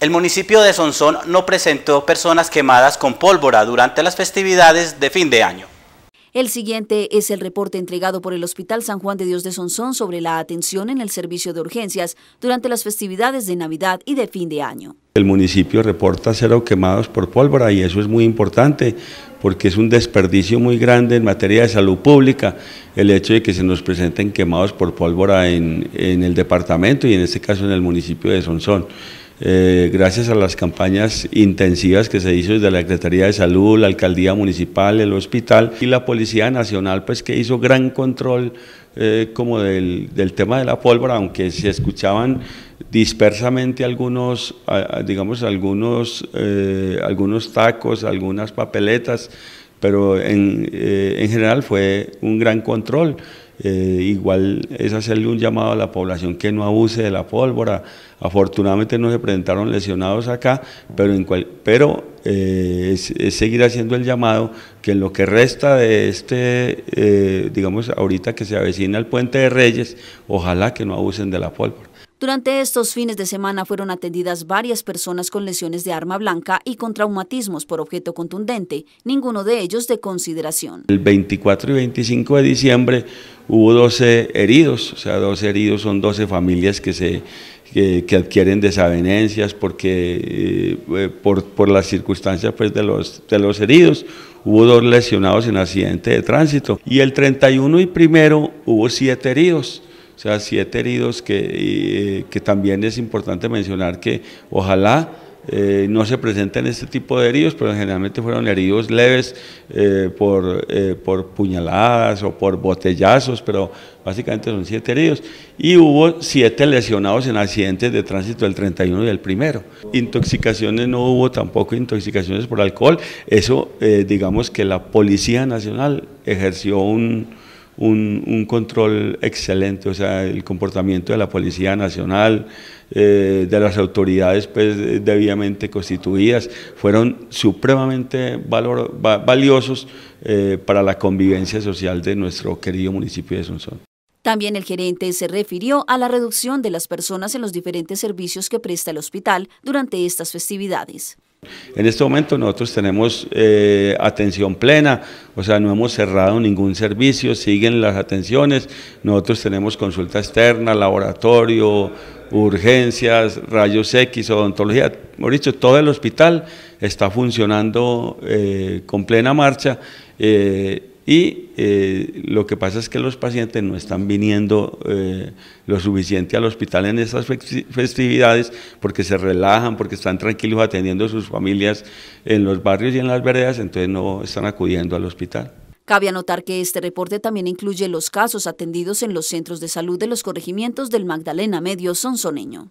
El municipio de Sonsón no presentó personas quemadas con pólvora durante las festividades de fin de año. El siguiente es el reporte entregado por el Hospital San Juan de Dios de Sonsón sobre la atención en el servicio de urgencias durante las festividades de Navidad y de fin de año. El municipio reporta cero quemados por pólvora y eso es muy importante porque es un desperdicio muy grande en materia de salud pública el hecho de que se nos presenten quemados por pólvora en, en el departamento y en este caso en el municipio de Sonsón. Eh, gracias a las campañas intensivas que se hizo desde la Secretaría de Salud, la Alcaldía Municipal, el hospital y la Policía Nacional, pues que hizo gran control eh, como del, tema de la pólvora, aunque se escuchaban dispersamente algunos, digamos, algunos, eh, algunos tacos, algunas papeletas, pero en, en general fue un gran control. Eh, igual es hacerle un llamado a la población que no abuse de la pólvora. Afortunadamente no se presentaron lesionados acá, pero, pero eh, es, seguir haciendo el llamado que en lo que resta de este, eh, digamos, ahorita que se avecina el puente de Reyes, ojalá que no abusen de la pólvora. Durante estos fines de semana fueron atendidas varias personas con lesiones de arma blanca y con traumatismos por objeto contundente, ninguno de ellos de consideración. El 24 y 25 de diciembre hubo 12 heridos, o sea, 12 heridos son 12 familias que se que, adquieren desavenencias porque eh, eh, por, por, las circunstancias pues, de, los, de los heridos. Hubo dos lesionados en accidente de tránsito y el 31 y primero hubo siete heridos. O sea, siete heridos que, eh, que también es importante mencionar que ojalá... Eh, no se presenten este tipo de heridos, pero generalmente fueron heridos leves eh, por, por puñaladas o por botellazos, pero básicamente son siete heridos. Y hubo siete lesionados en accidentes de tránsito del 31 y del primero. Intoxicaciones no hubo tampoco, intoxicaciones por alcohol. Eso, digamos que la Policía Nacional ejerció un, un, control excelente, o sea, el comportamiento de la Policía Nacional, eh, de las autoridades pues, debidamente constituidas, fueron supremamente valiosos eh, para la convivencia social de nuestro querido municipio de Sonsón. También el gerente se refirió a la reducción de las personas en los diferentes servicios que presta el hospital durante estas festividades. En este momento nosotros tenemos eh, atención plena, o sea, no hemos cerrado ningún servicio, siguen las atenciones, nosotros tenemos consulta externa, laboratorio, urgencias, rayos X, odontología, Hemos dicho, todo el hospital está funcionando eh, con plena marcha. Eh, y eh, lo que pasa es que los pacientes no están viniendo eh, lo suficiente al hospital en estas festividades porque se relajan, porque están tranquilos atendiendo a sus familias en los barrios y en las veredas, entonces no están acudiendo al hospital. Cabe anotar que este reporte también incluye los casos atendidos en los centros de salud de los corregimientos del Magdalena Medio Sonsoneño.